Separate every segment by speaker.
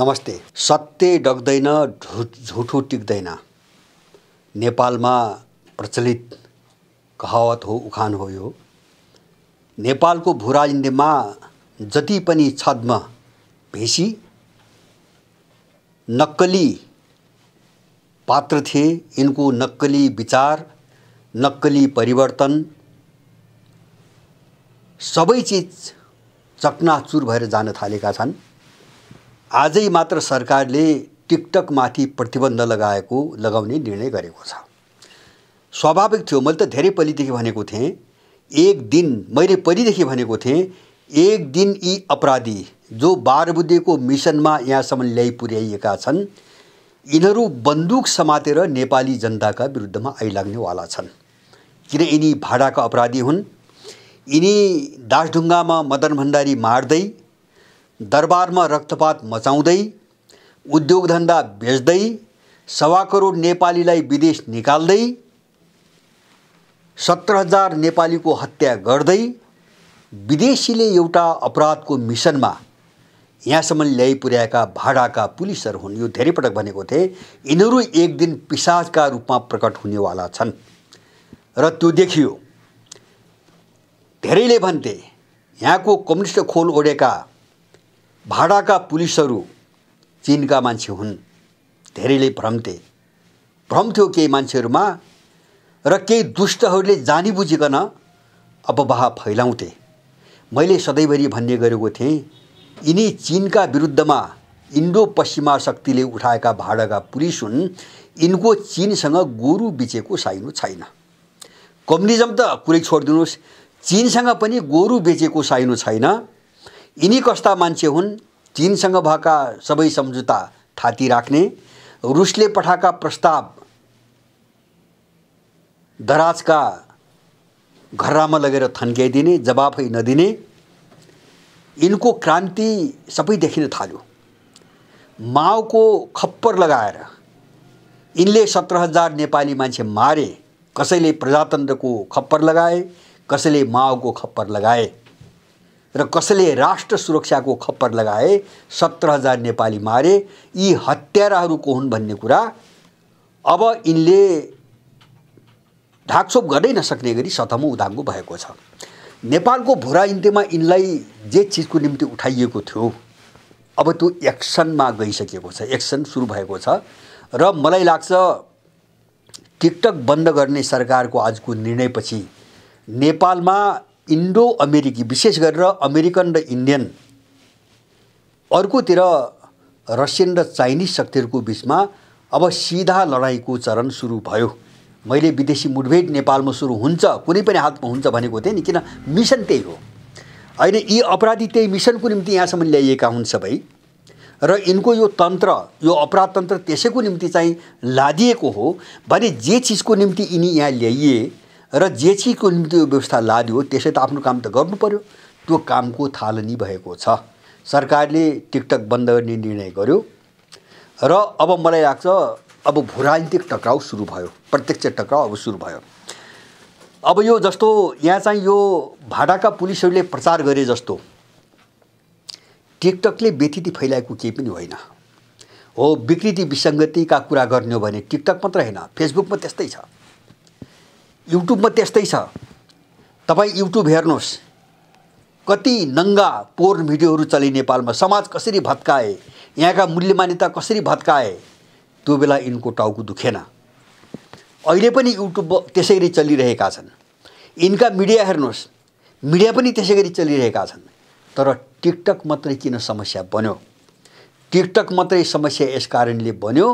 Speaker 1: नमस्ते सत्य डग्दैन झु झुठो टिक्दैन नेपालमा प्रचलित कहावत हो उखान हो यो नेपालको भूराजनीतिमा जति पनि छद्म भेसी नक्कली पात्र थिए यिनको नक्कली विचार नक्कली परिवर्तन सबै चिज चकनाचुर भएर जान थालेका छन् आजै मात्र सरकारले टिकटकमाथि प्रतिबन्ध लगाएको लगाउने निर्णय गरेको छ स्वाभाविक थियो मैले त धेरै पहिलेदेखि भनेको थिएँ एक दिन मैले पहिलेदेखि भनेको थिएँ एक दिन यी अपराधी जो बारबुदेको मिसनमा यहाँसम्म ल्याइ पुर्याइएका छन् यिनीहरू बन्दुक समातेर नेपाली जनताका विरुद्धमा आइलाग्नेवाला छन् किन यिनी भाडाका अपराधी हुन् यिनी दासढुङ्गामा मदन भण्डारी मार्दै दरबारमा रक्तपात मचाउँदै उद्योगधन्दा बेच्दै सवा करोड नेपालीलाई विदेश निकाल्दै सत्र हजार नेपालीको हत्या गर्दै विदेशीले एउटा अपराधको मिसनमा यहाँसम्म ल्याइ पुर्याएका भाडाका पुलिसहरू हुन् यो धेरै पटक भनेको थिए यिनीहरू एक दिन पिसाजका रूपमा प्रकट हुनेवाला छन् र त्यो देखियो धेरैले भन्थे यहाँको कम्युनिस्ट खोल ओढेका भाडाका पुलिसहरू चिनका मान्छे हुन् धेरैले भ्रम्थे भ्रम्थ्यो केही मान्छेहरूमा र केही दुष्टहरूले जानी बुझिकन अपवाह फैलाउँथे मैले सधैँभरि भन्ने गरेको थिएँ यिनी चिनका विरुद्धमा इन्डो पश्चिमा शक्तिले उठाएका भाडाका पुलिस हुन् यिनको चिनसँग गोरु बेचेको साइनो छैन कम्युनिजम त कुरै छोडिदिनुहोस् चिनसँग पनि गोरु बेचेको साइनो छैन यिनी कस्ता मान्छे हुन् चिनसँग भएका सबै सम्झौता थाती राख्ने रुसले पठाएका प्रस्ताव दराजका घरमा लगेर थन्क्याइदिने जवाफै नदिने यिनको क्रान्ति सबै देखिन थाल्यो माओको खप्पर लगाएर यिनले सत्र हजार नेपाली मान्छे मारे कसैले प्रजातन्त्रको खप्पर लगाए कसैले माओको खप्पर लगाए र कसैले राष्ट्र सुरक्षाको खप्पर लगाए सत्र हजार नेपाली मारे यी हत्याराहरूको हुन् भन्ने कुरा अब यिनले ढाकछोप गर्नै नसक्ने गरी सतम उदाङ्गो भएको छ नेपालको भुरा इन्तेमा यिनलाई जे चिजको निम्ति उठाइएको थियो अब त्यो एक्सनमा गइसकेको छ एक्सन सुरु भएको छ र मलाई लाग्छ टिकटक बन्द गर्ने सरकारको आजको निर्णयपछि नेपालमा इन्डो अमेरिकी विशेष गरेर अमेरिकन र इन्डियन अर्कोतिर रसियन र चाइनिज शक्तिहरूको बिचमा अब सिधा लडाइँको चरण सुरु भयो मैले विदेशी मुठभेड नेपालमा सुरु हुन्छ कुनै पनि हातमा हुन्छ भनेको थिएँ नि किन मिसन त्यही हो होइन यी अपराधी त्यही मिसनको निम्ति यहाँसम्म ल्याइएका हुन् सबै र यिनको यो तन्त्र यो अपराध तन्त्र त्यसैको निम्ति चाहिँ लादिएको हो भने जे चिजको निम्ति यिनी यहाँ ल्याइए र जे चीजको निम्ति यो व्यवस्था लादियो त्यसै त आफ्नो काम त गर्नु पऱ्यो त्यो कामको थालनी भएको छ सरकारले टिकटक बन्द गर्ने निर्णय गर्यो र अब मलाई लाग्छ अब भू राजनीतिक टक्राउ सुरु भयो प्रत्यक्ष टक्राउ अब सुरु भयो अब यो जस्तो यहाँ चाहिँ यो भाडाका पुलिसहरूले प्रचार गरे जस्तो टिकटकले व्यतिथि फैलाएको केही पनि होइन हो विकृति विसङ्गतिका कुरा गर्ने हो भने टिकटक मात्र होइन फेसबुकमा त्यस्तै छ युट्युबमा त्यस्तै छ तपाईँ युट्युब हेर्नुहोस् कति नङ्गा पोर्न भिडियोहरू चले नेपालमा समाज कसरी भत्काए यहाँका मूल्य मान्यता कसरी भत्काए त्यो बेला यिनको टाउको दुखेन अहिले पनि युट्युब त्यसै गरी चलिरहेका छन् यिनका मिडिया हेर्नुहोस् मिडिया पनि त्यसै गरी चलिरहेका छन् तर टिकटक मात्रै किन समस्या बन्यो टिकटक मात्रै समस्या यस कारणले बन्यो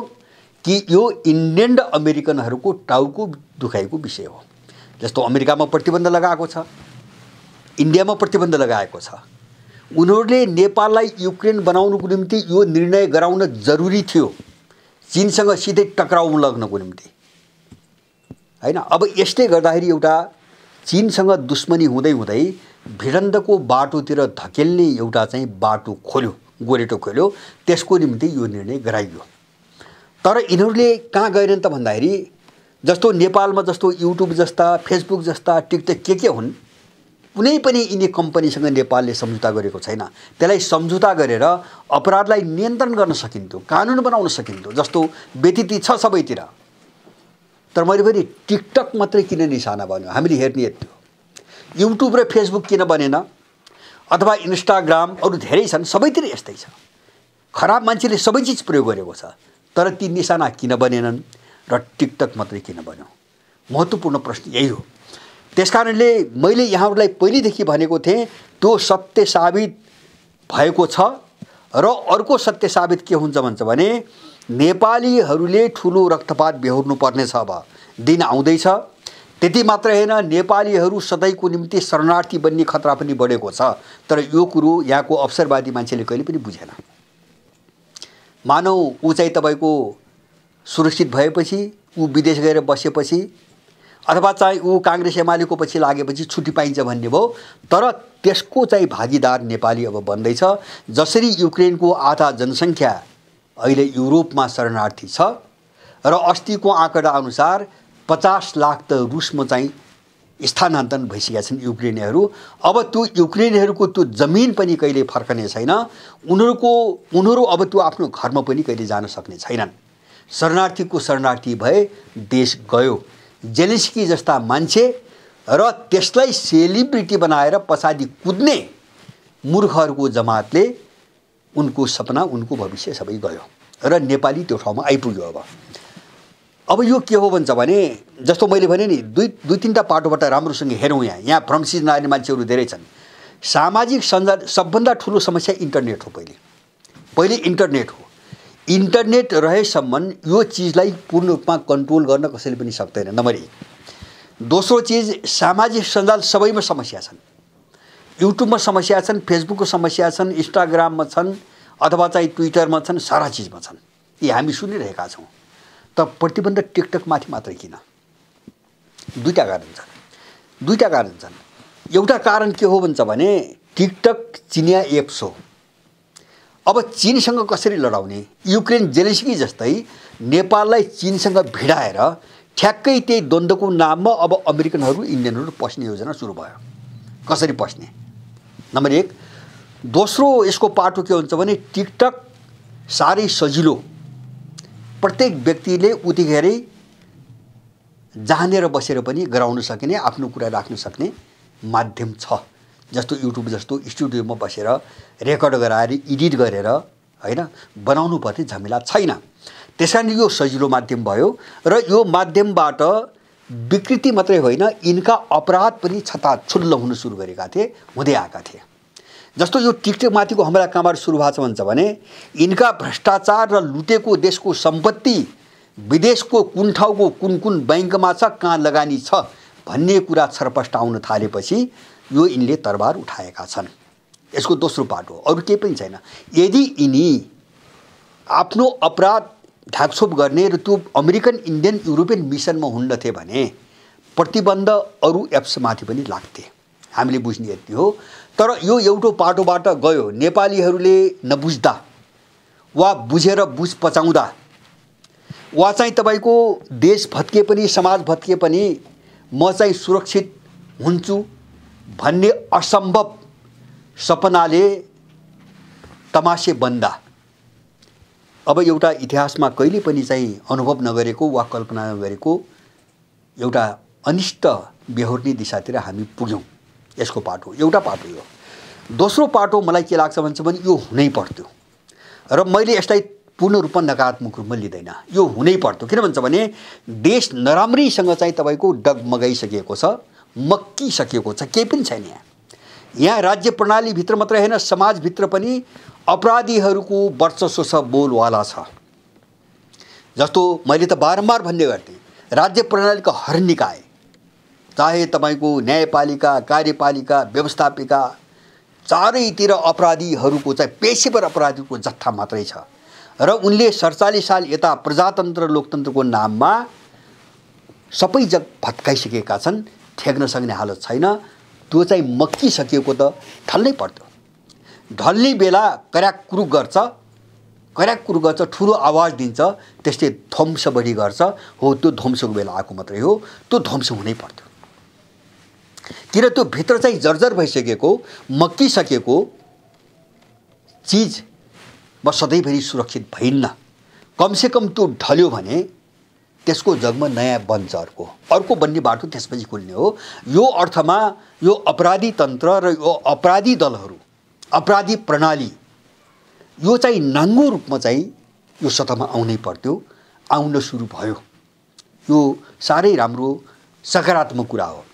Speaker 1: कि यो इन्डियन र अमेरिकनहरूको टाउको दुखाइको विषय हो जस्तो अमेरिकामा प्रतिबन्ध लगाएको छ इन्डियामा प्रतिबन्ध लगाएको छ उनीहरूले नेपाललाई युक्रेन बनाउनुको निम्ति यो निर्णय गराउन जरुरी थियो चिनसँग सिधै टक्राउ लग्नको निम्ति होइन अब यसले गर्दाखेरि एउटा चिनसँग दुश्मनी हुँदै हुँदै भिडन्तको बाटोतिर धकेल्ने एउटा चाहिँ बाटो खोल्यो गोरेटो खोल्यो त्यसको निम्ति यो निर्णय गराइयो तर यिनीहरूले कहाँ गएनन् त भन्दाखेरि जस्तो नेपालमा जस्तो युट्युब जस्ता फेसबुक जस्ता टिकटक के के हुन् कुनै पनि यिनी कम्पनीसँग नेपालले सम्झौता गरेको छैन त्यसलाई सम्झौता गरेर अपराधलाई नियन्त्रण गर्न सकिन्थ्यो कानुन बनाउन सकिन्थ्यो जस्तो व्यतिथि छ सबैतिर तर मैले पनि टिकटक मात्रै किन निशाना बन्यो हामीले हेर्ने यत्रो युट्युब र फेसबुक किन बनेन अथवा इन्स्टाग्राम अरू धेरै छन् सबैतिर यस्तै छ खराब मान्छेले सबै चिज प्रयोग गरेको छ तर ती निशाना किन बनेनन् र टिकटक मात्रै किन बन्यो महत्त्वपूर्ण प्रश्न यही हो त्यस कारणले मैले यहाँहरूलाई पहिलेदेखि भनेको थिएँ त्यो सत्य साबित भएको छ र अर्को सत्य साबित के हुन्छ भन्छ भने नेपालीहरूले ठुलो रक्तपात बेहोर्नु छ अब दिन आउँदैछ त्यति मात्र होइन नेपालीहरू सधैँको निम्ति शरणार्थी बन्ने खतरा पनि बढेको छ तर यो कुरो यहाँको अवसरवादी मान्छेले कहिले पनि बुझेन मानौ ऊ चाहिँ तपाईँको सुरक्षित भएपछि ऊ विदेश गएर बसेपछि अथवा चाहिँ ऊ काङ्ग्रेस एमालेको पछि लागेपछि छुट्टी पाइन्छ भन्ने भयो तर त्यसको चाहिँ भागीदार नेपाली अब बन्दैछ जसरी युक्रेनको आधा जनसङ्ख्या अहिले युरोपमा शरणार्थी छ र अस्तिको आँकडा अनुसार पचास लाख त रुसमा चाहिँ स्थानान्तरण भइसकेका छन् युक्रेनीहरू अब त्यो युक्रेनीहरूको त्यो जमिन पनि कहिले फर्कने छैन उनीहरूको उनीहरू अब त्यो आफ्नो घरमा पनि कहिले जान सक्ने छैनन् शरणार्थीको शरणार्थी भए देश गयो जेलिस्की जस्ता मान्छे र त्यसलाई सेलिब्रिटी बनाएर पछाडि कुद्ने मूर्खहरूको जमातले उनको सपना उनको भविष्य सबै गयो र नेपाली त्यो ठाउँमा आइपुग्यो अब अब यो के हो भन्छ भने जस्तो मैले भने नि दुई दुई तिनवटा पाटोबाट राम्रोसँग हेरौँ यहाँ यहाँ भ्रमसिज नआने मान्छेहरू धेरै छन् सामाजिक सञ्जाल सबभन्दा ठुलो समस्या इन्टरनेट हो पहिले पहिले इन्टरनेट हो इन्टरनेट रहेसम्म यो चिजलाई पूर्ण रूपमा कन्ट्रोल गर्न कसैले पनि सक्दैन नम्बर एक दोस्रो चिज सामाजिक सञ्जाल सबैमा समस्या छन् युट्युबमा समस्या छन् फेसबुकको समस्या छन् इन्स्टाग्राममा छन् अथवा चाहिँ ट्विटरमा छन् सारा चिजमा छन् यी हामी सुनिरहेका छौँ त प्रतिबन्ध टिकटकमाथि मात्रै किन दुईवटा कारण छन् दुईवटा कारण छन् एउटा कारण के हो भन्छ भने टिकटक चिनिया एप्स हो अब चिनसँग कसरी लडाउने युक्रेन जेलेन्स्की जस्तै नेपाललाई चिनसँग भिडाएर ठ्याक्कै त्यही द्वन्द्वको नाममा अब अमेरिकनहरू इन्डियनहरू पस्ने योजना सुरु भयो कसरी पस्ने नम्बर एक दोस्रो यसको पाटो के हुन्छ भने टिकटक साह्रै सजिलो प्रत्येक व्यक्तिले उतिखेरै जानेर बसेर पनि गराउन सकिने आफ्नो कुरा राख्न सक्ने माध्यम छ जस्तो युट्युब जस्तो स्टुडियोमा बसेर रेकर्ड गराएर इडिट गरेर होइन बनाउनु पर्ने झमेला छैन त्यस कारण यो सजिलो माध्यम भयो र यो माध्यमबाट विकृति मात्रै होइन यिनका अपराध पनि छता छुल्ल हुन सुरु गरेका थिए हुँदै आएका थिए जस्तो यो माथिको हमला कहाँबाट सुरु भएको छ भन्छ भने यिनका भ्रष्टाचार र लुटेको देशको सम्पत्ति विदेशको कुन ठाउँको कुन कुन ब्याङ्कमा छ कहाँ लगानी छ भन्ने कुरा छरपष्ट आउन थालेपछि यो यिनले तरबार उठाएका छन् यसको दोस्रो हो अरू केही पनि छैन यदि यिनी आफ्नो अपराध ढाकछोप गर्ने र त्यो अमेरिकन इन्डियन युरोपियन मिसनमा हुन्नथे भने प्रतिबन्ध अरू एप्समाथि पनि लाग्थे हामीले बुझ्ने यति हो तर यो एउटो पाटोबाट गयो नेपालीहरूले नबुझ्दा वा बुझेर बुझ पचाउँदा वा चाहिँ तपाईँको देश भत्किए पनि समाज भत्किए पनि म चाहिँ सुरक्षित हुन्छु भन्ने असम्भव सपनाले तमासे बन्दा अब एउटा इतिहासमा कहिले पनि चाहिँ अनुभव नगरेको वा कल्पना नगरेको एउटा अनिष्ट बेहोर्ने दिशातिर हामी पुग्यौँ यसको पाटो एउटा पाटो हो यो दोस्रो पाटो मलाई के लाग्छ भन्छ भने यो हुनै पर्थ्यो र मैले यसलाई पूर्ण रूपमा नकारात्मक रूपमा लिँदैन यो हुनै पर्थ्यो किन भन्छ भने देश नराम्रैसँग चाहिँ तपाईँको डगमगाइसकेको छ मक्किसकेको छ केही पनि छैन यहाँ यहाँ राज्य प्रणालीभित्र मात्रै होइन समाजभित्र पनि अपराधीहरूको वर्चस्व छ बोलवाला छ जस्तो मैले त बारम्बार भन्ने गर्थेँ राज्य प्रणालीको हर निकाय चाहे तपाईँको न्यायपालिका कार्यपालिका व्यवस्थापिका चारैतिर अपराधीहरूको चाहिँ पेसेवर अपराधीको जत्था मात्रै छ र उनले सडचालिस साल यता प्रजातन्त्र लोकतन्त्रको नाममा सबै जग भत्काइसकेका छन् ठेक्न सक्ने हालत छैन त्यो चाहिँ मक्किसकिएको त ढल्नै पर्थ्यो ढल्ने बेला कुरुक गर्छ कुरुक गर्छ ठुलो आवाज दिन्छ त्यस्तै ध्वंस बढी गर्छ हो त्यो ध्वंसको बेला आएको मात्रै हो त्यो ध्वंस हुनै पर्थ्यो किन त्यो भित्र चाहिँ जर्जर भइसकेको मक्किसकेको चिज म सधैँभरि सुरक्षित भइन्न कमसेकम त्यो ढल्यो भने त्यसको जगमा नयाँ बन्छ अर्को अर्को बन्ने बाटो त्यसपछि खुल्ने हो यो अर्थमा यो अपराधी तन्त्र र यो अपराधी दलहरू अपराधी प्रणाली यो चाहिँ नाङ्गो रूपमा चाहिँ यो सतहमा आउनै पर्थ्यो आउन सुरु भयो यो साह्रै राम्रो सकारात्मक कुरा हो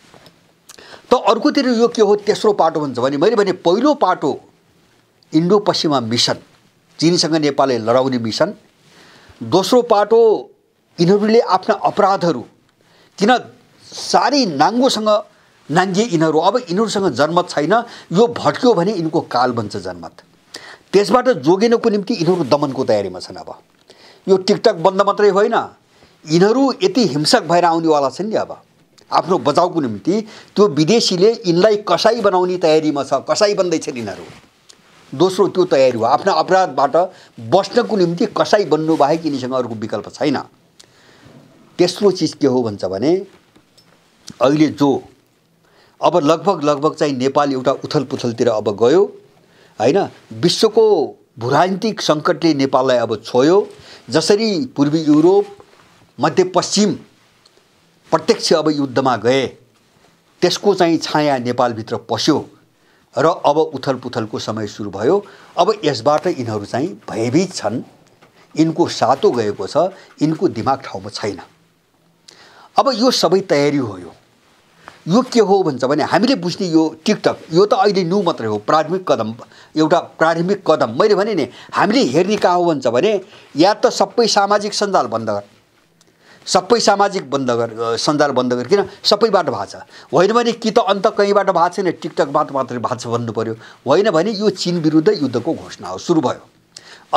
Speaker 1: त अर्कोतिर यो के हो तेस्रो पाटो भन्छ भने मैले भने पहिलो पाटो इन्डो पश्चिमा मिसन चिनसँग नेपालले लडाउने मिसन दोस्रो पाटो यिनीहरूले आफ्ना अपराधहरू किन साह्रै नाङ्गोसँग नाङ्गे यिनीहरू अब यिनीहरूसँग जनमत छैन यो भट्क्यो भने यिनको काल बन्छ जनमत त्यसबाट जोगिनको निम्ति यिनीहरू दमनको तयारीमा छन् अब यो टिकटक बन्द मात्रै होइन यिनीहरू यति हिंसक भएर आउनेवाला छन् नि अब आफ्नो बचाउको निम्ति त्यो विदेशीले यिनलाई कसाई बनाउने तयारीमा छ कसाई बन्दैछन् यिनीहरू दोस्रो त्यो तयारी हो आफ्ना अपराधबाट बस्नको निम्ति कसाई बन्नु बाहेक यिनीसँग अर्को विकल्प छैन तेस्रो चिज के हो भन्छ भने अहिले जो अब लगभग लगभग चाहिँ नेपाल एउटा उथल पुथलतिर अब गयो होइन विश्वको भूराजनीतिक सङ्कटले नेपाललाई अब छोयो जसरी पूर्वी युरोप मध्यपश्चिम प्रत्यक्ष अब युद्धमा गए त्यसको चाहिँ छाया नेपालभित्र पस्यो र अब उथलपुथलको समय सुरु भयो अब यसबाट यिनीहरू चाहिँ भयभीत छन् यिनको सातो गएको छ यिनको दिमाग ठाउँमा छैन अब यो सबै तयारी हो यो यो के हो भन्छ भने हामीले बुझ्ने यो टिकटक यो त अहिले न्यु मात्रै हो प्राथमिक कदम एउटा प्रारम्भिक कदम मैले भने नि हामीले हेर्ने कहाँ हो भन्छ भने या त सबै सामाजिक सञ्जाल बन्द गर सबै सामाजिक बन्द गर सञ्जाल बन्द गर किन सबैबाट भएको छ होइन भने कि त अन्त कहीँबाट भएको छैन टिकटकबाट मात्रै भएको छ भन्नु पऱ्यो होइन भने यो चिन विरुद्ध युद्धको घोषणा हो सुरु भयो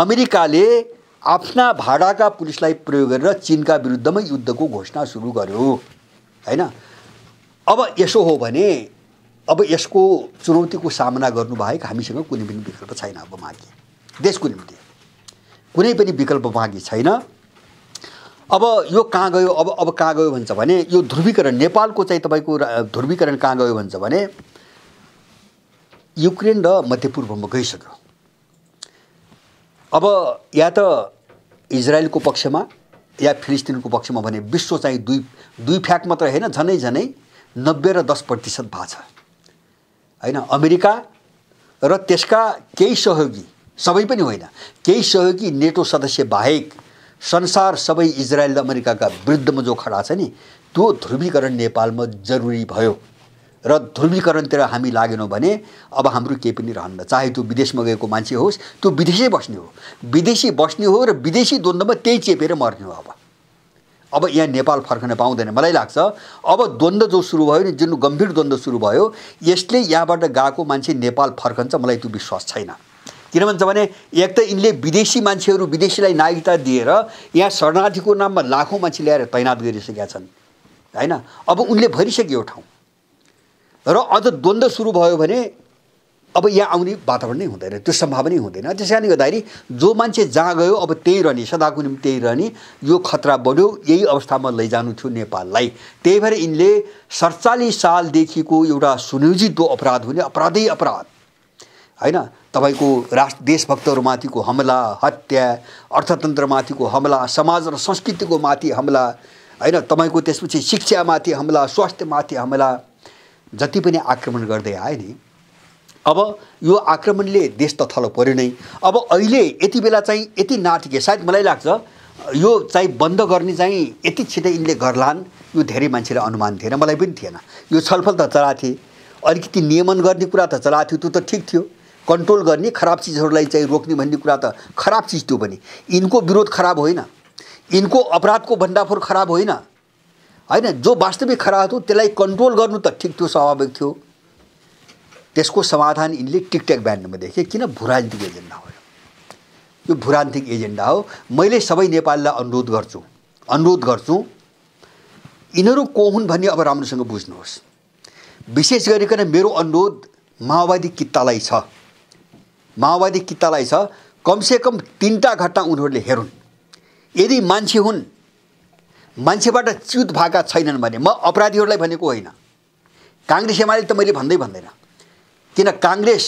Speaker 1: अमेरिकाले आफ्ना भाडाका पुलिसलाई प्रयोग गरेर चिनका विरुद्धमै युद्धको घोषणा सुरु गर्यो होइन अब यसो हो भने अब यसको चुनौतीको सामना गर्नुबाहेक हामीसँग कुनै पनि विकल्प छैन अब माघी देशको निम्ति कुनै पनि विकल्प बाँकी छैन अब यो कहाँ गयो अब अब कहाँ गयो भन्छ भने यो ध्रुवीकरण नेपालको चाहिँ तपाईँको ध्रुवीकरण कहाँ गयो भन्छ भने युक्रेन र मध्यपूर्वमा गइसक्यो अब या त इजरायलको पक्षमा या फिलिस्तिनको पक्षमा भने विश्व चाहिँ दुई दुई फ्याक मात्र होइन झनै झनै नब्बे र दस प्रतिशत भएको छ होइन अमेरिका र त्यसका केही सहयोगी सबै पनि होइन केही सहयोगी नेटो सदस्य बाहेक संसार सबै इजरायल र अमेरिकाका विरुद्धमा जो खडा छ नि त्यो ध्रुवीकरण नेपालमा जरुरी भयो र ध्रुवीकरणतिर हामी लागेनौँ भने अब हाम्रो केही पनि रहन्न चाहे त्यो विदेशमा गएको मान्छे होस् त्यो विदेशै बस्ने हो विदेशी बस्ने हो र विदेशी द्वन्द्वमा त्यही चेपेर मर्ने हो अब अब यहाँ नेपाल फर्कन पाउँदैन मलाई लाग्छ अब द्वन्द्व जो सुरु भयो नि जुन गम्भीर द्वन्द्व सुरु भयो यसले यहाँबाट गएको मान्छे नेपाल फर्कन्छ मलाई त्यो विश्वास छैन किन भन्छ भने एक त यिनले विदेशी मान्छेहरू विदेशीलाई नागरिकता दिएर यहाँ शरणार्थीको नाममा लाखौँ मान्छे ल्याएर तैनात गरिसकेका छन् होइन अब उनले भरिसक्यो ठाउँ र अझ द्वन्द्व सुरु भयो भने अब यहाँ आउने वातावरण नै हुँदैन त्यो नै हुँदैन त्यस कारणले गर्दाखेरि जो मान्छे जहाँ गयो अब त्यही रहने सदाको निम्ति त्यहीँ रहने यो खतरा बढ्यो यही अवस्थामा लैजानु थियो नेपाललाई त्यही भएर यिनले सडचालिस सालदेखिको एउटा सुनियोजित दो अपराध हुने अपराधै अपराध होइन तपाईँको राष्ट्र देशभक्तहरूमाथिको हमला हत्या अर्थतन्त्रमाथिको हमला समाज र संस्कृतिको माथि हमला होइन तपाईँको त्यसपछि शिक्षामाथि हमला स्वास्थ्यमाथि हमला जति पनि आक्रमण गर्दै आए नि अब यो आक्रमणले देश त थलो पऱ्यो नै अब अहिले यति बेला चाहिँ यति नाटकीय सायद मलाई लाग्छ यो चाहिँ बन्द गर्ने चाहिँ यति छिटै यिनले गर्लान् यो धेरै मान्छेले अनुमान थिएन मलाई पनि थिएन यो छलफल त चला थिए अलिकति नियमन गर्ने कुरा त चला थियो त्यो त ठिक थियो कन्ट्रोल गर्ने खराब चिजहरूलाई चाहिँ रोक्ने भन्ने कुरा त खराब चिज त्यो पनि यिनको विरोध खराब होइन यिनको अपराधको भण्डाफोर खराब होइन होइन जो वास्तविक खराब थियो त्यसलाई कन्ट्रोल गर्नु त ठिक थियो स्वाभाविक थियो त्यसको समाधान यिनले टिकट्याक ब्यान्डमा देखे किन भूराजनीतिक एजेन्डा हो यो भुरान्तिक एजेन्डा हो मैले सबै नेपालीलाई अनुरोध गर्छु अनुरोध गर्छु यिनीहरू को हुन् भन्ने अब राम्रोसँग बुझ्नुहोस् विशेष गरिकन मेरो अनुरोध माओवादी कित्तालाई छ माओवादी कितालाई छ कमसेकम तिनवटा घटना उनीहरूले हेरुन् यदि मान्छे हुन् मान्छेबाट च्युत भएका छैनन् भने म अपराधीहरूलाई भनेको होइन काङ्ग्रेस एमाले त मैले भन्दै भन्दैन किन काङ्ग्रेस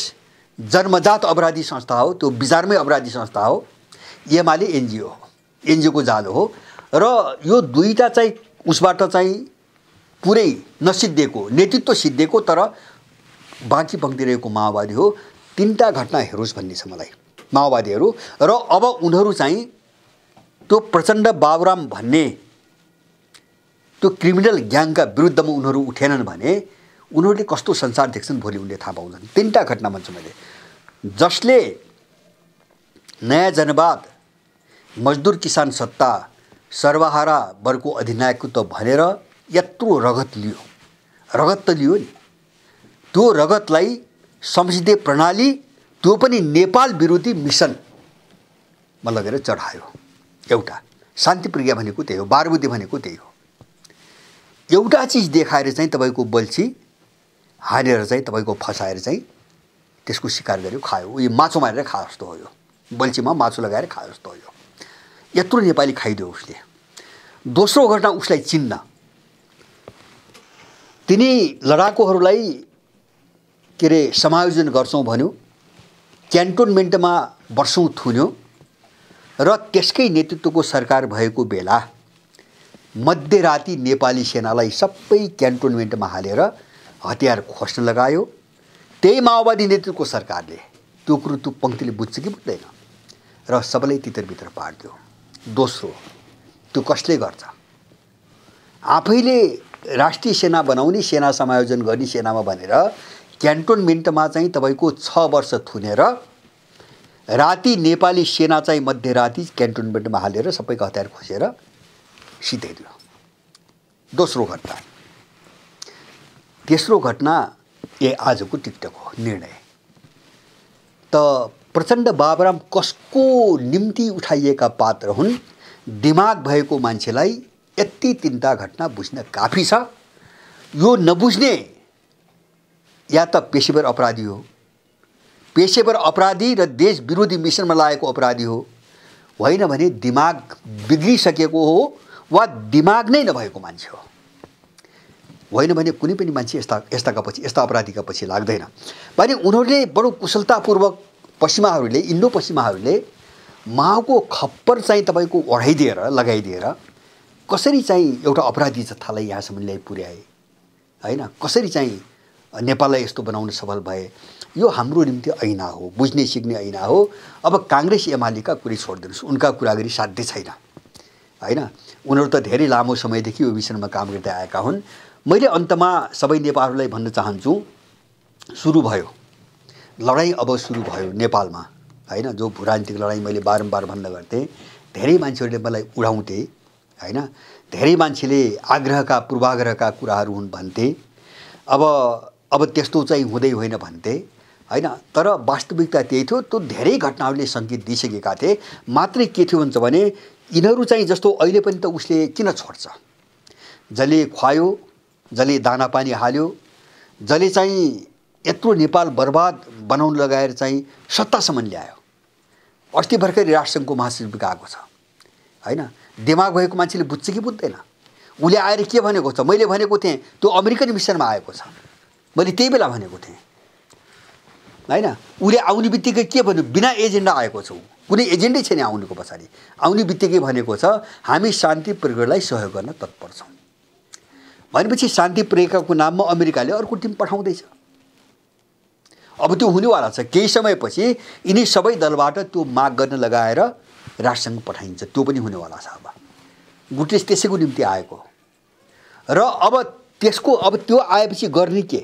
Speaker 1: जन्मजात अपराधी संस्था हो त्यो विचारमै अपराधी संस्था हो एमाले एनजिओ हो एनजिओको जालो हो र यो दुईवटा चाहिँ उसबाट चाहिँ पुरै नसिद्धिएको नेतृत्व सिद्धिएको तर बाँकी रहेको माओवादी हो तिनवटा घटना हेरोस् भन्ने छ मलाई माओवादीहरू र अब उनीहरू चाहिँ त्यो प्रचण्ड बाबुराम भन्ने त्यो क्रिमिनल ग्याङका विरुद्धमा उनीहरू उठेनन् भने उनीहरूले कस्तो संसार देख्छन् भोलि उनले थाहा पाउँछन् तिनवटा घटना भन्छु मैले जसले नयाँ जनवाद मजदुर किसान सत्ता सर्वहारा वर्गको अधिनायकत्व भनेर यत्रो रगत लियो रगत त लियो नि त्यो रगतलाई संसदीय प्रणाली त्यो पनि नेपाल विरोधी मिसनमा लगेर चढायो एउटा शान्ति प्रज्ञा भनेको त्यही हो बारबुद्धि भनेको त्यही हो एउटा चिज देखाएर चाहिँ तपाईँको बल्छी हानेर चाहिँ तपाईँको फसाएर चाहिँ त्यसको सिकार गर्यो खायो उयो माछु मारेर खा जस्तो हो यो बल्छीमा माछु लगाएर खा जस्तो हो यो यत्रो नेपाली खाइदियो उसले दोस्रो घटना उसलाई चिन्न तिनी लडाकुहरूलाई के अरे समायोजन गर्छौँ भन्यो क्यान्टोनमेन्टमा वर्षौँ थुन्यो र त्यसकै नेतृत्वको सरकार भएको बेला मध्यराति नेपाली सेनालाई सबै क्यान्टोनमेन्टमा हालेर हतियार खोस्न लगायो त्यही माओवादी नेतृत्वको सरकारले त्यो कुरो त्यो पङ्क्तिले बुझ्छ कि बुझ्दैन र सबैलाई तितरभित्र पारिदियो दोस्रो त्यो कसले गर्छ आफैले राष्ट्रिय सेना बनाउने सेना समायोजन गर्ने सेनामा भनेर क्यान्टोनमेन्टमा चाहिँ तपाईँको छ वर्ष थुनेर राति नेपाली सेना चाहिँ मध्यराति क्यान्टोनमेन्टमा हालेर सबैको हतियार खोसेर सिधाइदियो दोस्रो घटना तेस्रो घटना ए आजको टिकटक हो निर्णय त प्रचण्ड बाबराम कसको निम्ति उठाइएका पात्र हुन् दिमाग भएको मान्छेलाई यति तिनवटा घटना बुझ्न काफी छ यो नबुझ्ने या त पेसेवर अपराधी हो पेसेवर अपराधी र देश विरोधी मिसनमा लागेको अपराधी हो होइन भने दिमाग बिग्रिसकेको हो वा दिमाग नै नभएको मान्छे हो होइन भने कुनै पनि मान्छे यस्ता यस्ताका पछि यस्ता अपराधीका पछि लाग्दैन भने उनीहरूले बडो कुशलतापूर्वक पश्चिमाहरूले इन्डो पश्चिमाहरूले माओको खप्पर चाहिँ तपाईँको ओढाइदिएर लगाइदिएर कसरी चाहिँ एउटा अपराधी जथालाई यहाँसम्म ल्याइ पुर्याए होइन कसरी चाहिँ नेपाललाई यस्तो बनाउन सफल भए यो हाम्रो निम्ति ऐना हो बुझ्ने सिक्ने ऐना हो अब काङ्ग्रेस एमालेका कुरै छोडिदिनुहोस् उनका कुरा गरी साध्य छैन होइन उनीहरू त धेरै लामो समयदेखि यो मिसनमा काम गर्दै आएका हुन् मैले अन्तमा सबै नेपालहरूलाई भन्न चाहन्छु सुरु भयो लडाइँ अब सुरु भयो नेपालमा होइन जो भूरान्तिक लडाइँ मैले बारम्बार भन्न गर्थेँ धेरै मान्छेहरूले मलाई उडाउँथे होइन धेरै मान्छेले आग्रहका पूर्वाग्रहका कुराहरू हुन् भन्थे अब अब त्यस्तो चाहिँ हुँदै होइन भन्थे होइन तर वास्तविकता त्यही थियो त्यो धेरै घटनाहरूले सङ्केत दिइसकेका थिए मात्रै के थियो भन्छ भने यिनीहरू चाहिँ जस्तो अहिले पनि त उसले किन छोड्छ जसले खुवायो जसले दाना पानी हाल्यो जसले चाहिँ यत्रो नेपाल बर्बाद बनाउन लगाएर चाहिँ सत्तासम्म ल्यायो अस्ति भर्खरै राष्ट्रसङ्घको महासचिव गएको छ होइन दिमाग भएको मान्छेले बुझ्छ कि बुझ्दैन उसले आएर के भनेको छ मैले भनेको थिएँ त्यो अमेरिकन मिसनमा आएको छ मैले त्यही बेला भनेको थिएँ होइन उसले आउने बित्तिकै के भन्यो बिना एजेन्डा आएको छौँ कुनै एजेन्डै छैन आउनुको पछाडि आउने बित्तिकै भनेको छ हामी शान्ति प्रक्रियालाई सहयोग गर्न तत्पर छौँ भनेपछि शान्ति प्रक्रियाको नाममा अमेरिकाले अर्को टिम पठाउँदैछ अब त्यो हुनेवाला छ केही समयपछि यिनी सबै दलबाट त्यो माग गर्न लगाएर राष्ट्रसङ्घ पठाइन्छ त्यो पनि हुनेवाला छ अब गुटेस त्यसैको निम्ति आएको र अब त्यसको अब त्यो आएपछि गर्ने के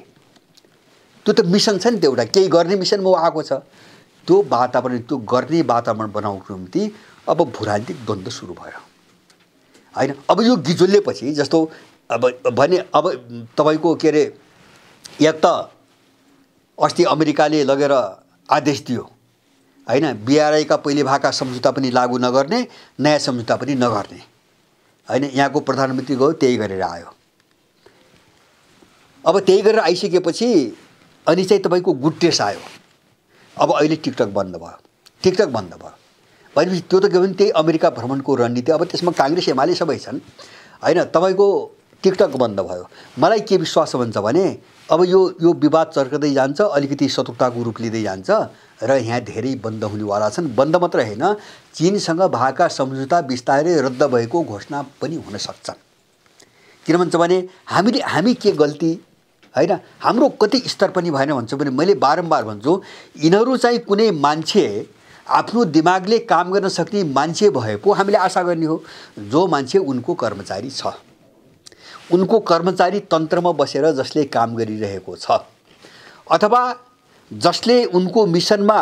Speaker 1: त्यो त मिसन छ नि त्यो एउटा केही गर्ने मिसन म आएको छ त्यो वातावरण त्यो गर्ने वातावरण बनाउनुको निम्ति अब भूराजनीतिक द्वन्द्व सुरु भयो होइन अब यो गिजुल्ले जस्तो अब भने अब तपाईँको के अरे या त अस्ति अमेरिकाले लगेर आदेश दियो होइन बिआरआईका पहिले भाका सम्झौता पनि लागू नगर्ने नयाँ सम्झौता पनि नगर्ने होइन यहाँको प्रधानमन्त्री गयो त्यही गरेर आयो अब त्यही गरेर आइसकेपछि अनि चाहिँ तपाईँको गुटेस आयो अब अहिले टिकटक बन्द भयो टिकटक बन्द भयो भनेपछि त्यो त के भने त्यही अमेरिका भ्रमणको रणनीति अब त्यसमा काङ्ग्रेस एमाले सबै छन् होइन तपाईँको टिकटक बन्द भयो मलाई के विश्वास हुन्छ भने अब यो यो विवाद चर्कदै जान्छ अलिकति सतुकताको रूप लिँदै जान्छ र यहाँ धेरै बन्द हुनेवाला छन् बन्द मात्र होइन चिनसँग भएका सम्झौता बिस्तारै रद्द भएको घोषणा पनि हुनसक्छन् किन भन्छ भने हामीले हामी के गल्ती होइन हाम्रो कति स्तर पनि भएन भन्छु भने मैले बारम्बार भन्छु यिनीहरू चाहिँ कुनै मान्छे आफ्नो दिमागले काम गर्न सक्ने मान्छे भएको हामीले आशा गर्ने हो जो मान्छे उनको कर्मचारी छ उनको कर्मचारी तन्त्रमा बसेर जसले काम गरिरहेको छ अथवा जसले उनको मिसनमा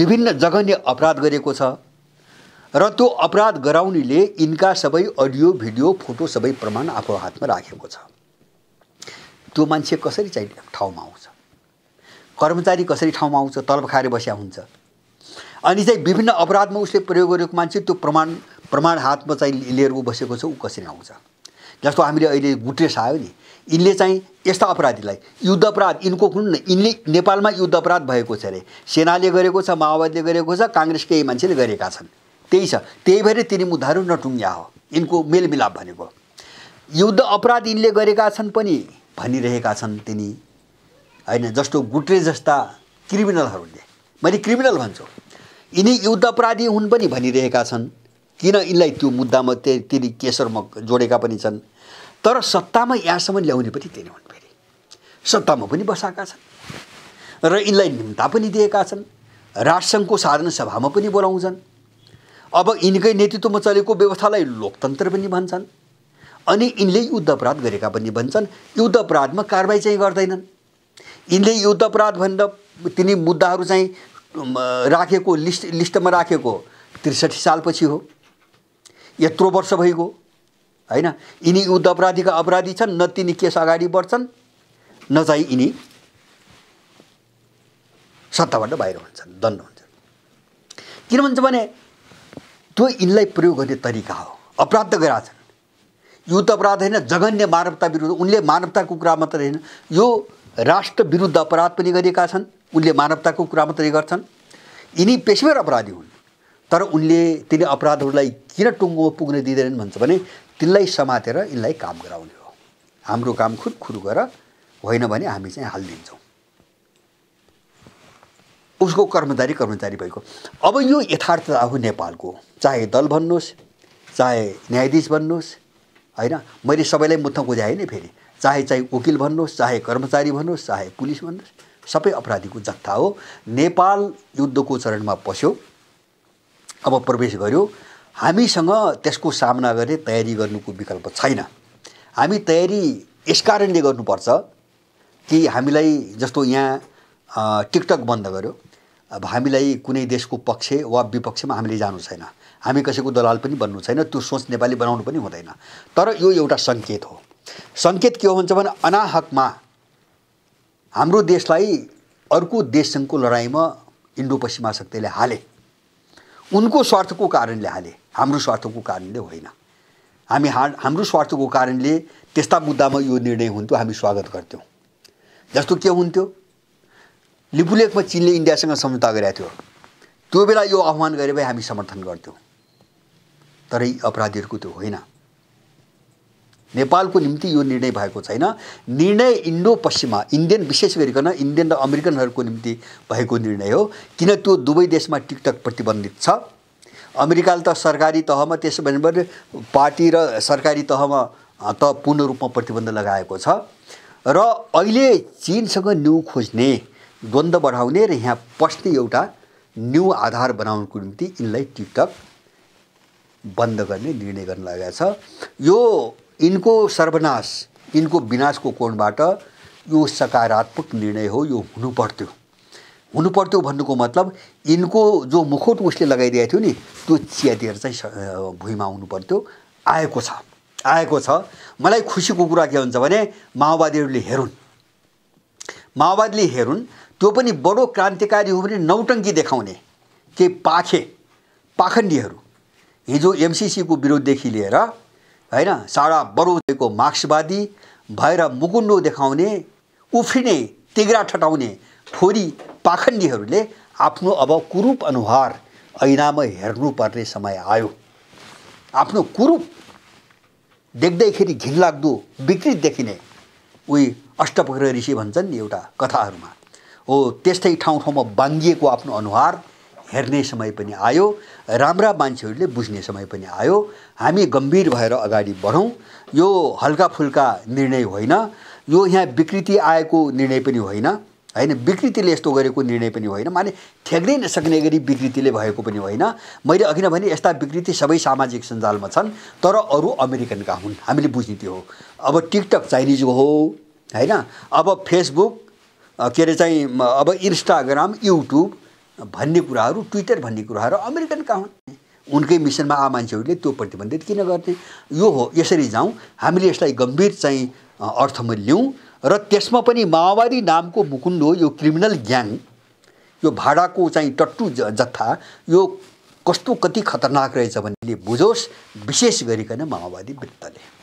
Speaker 1: विभिन्न जघन्य अपराध गरेको छ र त्यो अपराध गराउनेले यिनका सबै अडियो भिडियो फोटो सबै प्रमाण आफ्नो हातमा राखेको छ त्यो मान्छे कसरी चाहिँ ठाउँमा आउँछ कर्मचारी कसरी ठाउँमा आउँछ तलब खाएर बस्या हुन्छ अनि चाहिँ विभिन्न अपराधमा उसले प्रयोग गरेको मान्छे त्यो प्रमाण प्रमाण हातमा चाहिँ लिएर ऊ बसेको छ ऊ कसरी आउँछ जस्तो हामीले अहिले गुट्रेस आयो नि यिनले चाहिँ यस्ता अपराधीलाई युद्ध अपराध यिनको कुन न यिनले नेपालमा युद्ध अपराध भएको छ अरे सेनाले गरेको छ माओवादीले गरेको छ काङ्ग्रेस केही मान्छेले गरेका छन् त्यही छ त्यही भएर तिनी मुद्दाहरू नटुङ्ग्या हो यिनको मेलमिलाप भनेको युद्ध अपराध यिनले गरेका छन् पनि भनिरहेका छन् तिनी होइन जस्तो गुट्रे जस्ता क्रिमिनलहरूले मैले क्रिमिनल भन्छु यिनी युद्ध अपराधी हुन् पनि भनिरहेका छन् किन यिनलाई त्यो मुद्दामा तिनी केसरमा जोडेका पनि छन् तर सत्तामा यहाँसम्म ल्याउने पनि तिनी हुन् फेरि सत्तामा पनि बसाएका छन् र यिनलाई निम्ता पनि दिएका छन् राष्ट्रसङ्घको साधारण सभामा पनि बोलाउँछन् अब यिनकै नेतृत्वमा चलेको व्यवस्थालाई लोकतन्त्र पनि भन्छन् अनि यिनले युद्ध अपराध गरेका पनि भन्छन् युद्ध अपराधमा कारवाही चाहिँ गर्दैनन् यिनले युद्ध अपराध भन्दा तिनी मुद्दाहरू चाहिँ राखेको लिस्ट लिस्टमा राखेको त्रिसठी सालपछि हो यत्रो वर्ष भइगयो होइन यिनी युद्ध अपराधीका अपराधी छन् न तिनी केस अगाडि बढ्छन् न चाहिँ यिनी सत्ताबाट बाहिर हुन्छन् दण्ड हुन्छन् किन भन्छ भने त्यो यिनलाई प्रयोग गर्ने तरिका हो अपराध गराएको युद्ध अपराध होइन जघन्य मानवता विरुद्ध उनले मानवताको कुरा मात्रै होइन यो राष्ट्र विरुद्ध अपराध पनि गरेका छन् उनले मानवताको कुरा मात्रै गर्छन् यिनी पेसेवर अपराधी हुन् तर उनले तिनी अपराधहरूलाई किन टुङ्गोमा पुग्न दिँदैनन् भन्छ भने तिनलाई समातेर यिनलाई काम गराउने हो हाम्रो काम खुद खुरु गर होइन भने हामी चाहिँ हालिदिन्छौँ उसको कर्मचारी कर्मचारी भएको अब यो यथार्थता हो नेपालको चाहे दल भन्नुहोस् चाहे न्यायाधीश भन्नुहोस् होइन मैले सबैलाई मुथ बुझाएँ नि फेरि चाहे चाहे वकिल भन्नुहोस् चाहे कर्मचारी भन्नुहोस् चाहे पुलिस भन्नुहोस् सबै अपराधीको जत्था हो नेपाल युद्धको चरणमा पस्यो अब प्रवेश गर्यो हामीसँग त्यसको सामना गर्ने तयारी गर्नुको विकल्प छैन हामी तयारी यस कारणले गर्नुपर्छ कि हामीलाई जस्तो यहाँ टिकटक बन्द गर्यो अब हामीलाई कुनै देशको पक्ष वा विपक्षमा हामीले जानु छैन हामी कसैको दलाल पनि बन्नु छैन त्यो सोच नेपाली बनाउनु पनि हुँदैन तर यो एउटा सङ्केत हो सङ्केत के हो भन्छ भने अनाहकमा हाम्रो देशलाई अर्को देशसँगको लडाइँमा इन्डो पश्चिमा शक्तिले हाले उनको स्वार्थको कारणले हाले हाम्रो स्वार्थको कारणले होइन हामी हा हाम्रो स्वार्थको कारणले त्यस्ता मुद्दामा यो निर्णय हुन्थ्यो हामी स्वागत गर्थ्यौँ जस्तो के हुन्थ्यो लिपुलेखमा चिनले इन्डियासँग सम्झौता गरेको थियो त्यो बेला यो आह्वान गरे भए हामी समर्थन गर्थ्यौँ तर यी अपराधीहरूको त्यो होइन नेपालको निम्ति यो निर्णय भएको छैन निर्णय इन्डो पश्चिममा इन्डियन विशेष गरिकन इन्डियन र अमेरिकनहरूको निम्ति भएको निर्णय हो किन त्यो दुवै देशमा टिकटक प्रतिबन्धित छ अमेरिकाले त सरकारी तहमा त्यसो भने पार्टी र सरकारी तहमा त पूर्ण रूपमा प्रतिबन्ध लगाएको छ र अहिले चिनसँग न्यु खोज्ने द्वन्द्व बढाउने र यहाँ पस्ने एउटा न्यु आधार बनाउनुको निम्ति यिनलाई टिकटक बन्द गर्ने निर्णय गर्न लागेको छ यो यिनको सर्वनाश यिनको विनाशको कोणबाट यो सकारात्मक निर्णय हो यो हुनुपर्थ्यो हुनुपर्थ्यो भन्नुको मतलब यिनको जो मुखोट उसले लगाइदिएको थियो नि त्यो चियातिर चाहिँ भुइँमा आउनु पर्थ्यो आएको छ आएको छ मलाई खुसीको कुरा के हुन्छ भने माओवादीहरूले हेरुन् माओवादीले हेरुन् त्यो पनि बडो क्रान्तिकारी हो भने नौटङ्की देखाउने के पाखे पाखण्डीहरू हिजो एमसिसीको विरोधदेखि लिएर होइन साडा बरुको मार्क्सवादी भएर मुकुन्डो देखाउने उफ्रिने तिग्रा ठटाउने फोरी पाखण्डीहरूले आफ्नो अब कुरूप अनुहार ऐनामा हेर्नुपर्ने समय आयो आफ्नो कुरूप देख्दैखेरि घिनलाग्दो विकृत देखिने उही अष्टपक्र ऋषि भन्छन् नि एउटा कथाहरूमा हो त्यस्तै ठाउँ ठाउँमा बाङ्गिएको आफ्नो अनुहार हेर्ने समय पनि आयो राम्रा मान्छेहरूले बुझ्ने समय पनि आयो हामी गम्भीर भएर अगाडि बढौँ यो हल्का फुल्का निर्णय होइन यो यहाँ विकृति आएको निर्णय पनि होइन होइन विकृतिले यस्तो गरेको निर्णय पनि होइन माने ठ्याक्नै नसक्ने गरी विकृतिले भएको पनि होइन मैले अघि नै यस्ता विकृति सबै सामाजिक सञ्जालमा छन् तर अरू अमेरिकनका हुन् हामीले बुझ्ने त्यो हो अब टिकटक चाइनिजको हो होइन अब फेसबुक के अरे चाहिँ अब इन्स्टाग्राम युट्युब भन्ने कुराहरू ट्विटर भन्ने कुराहरू अमेरिकनका हुन् उनकै मिसनमा आ मान्छेहरूले त्यो प्रतिबन्धित किन गर्ने यो हो यसरी जाउँ हामीले यसलाई गम्भीर चाहिँ अर्थमा ल्याउँ र त्यसमा पनि माओवादी नामको मुकुन्ड यो क्रिमिनल ग्याङ यो भाडाको चाहिँ टट्टु जत्था यो कस्तो कति खतरनाक रहेछ भन्ने बुझोस् विशेष गरिकन माओवादी वृत्तले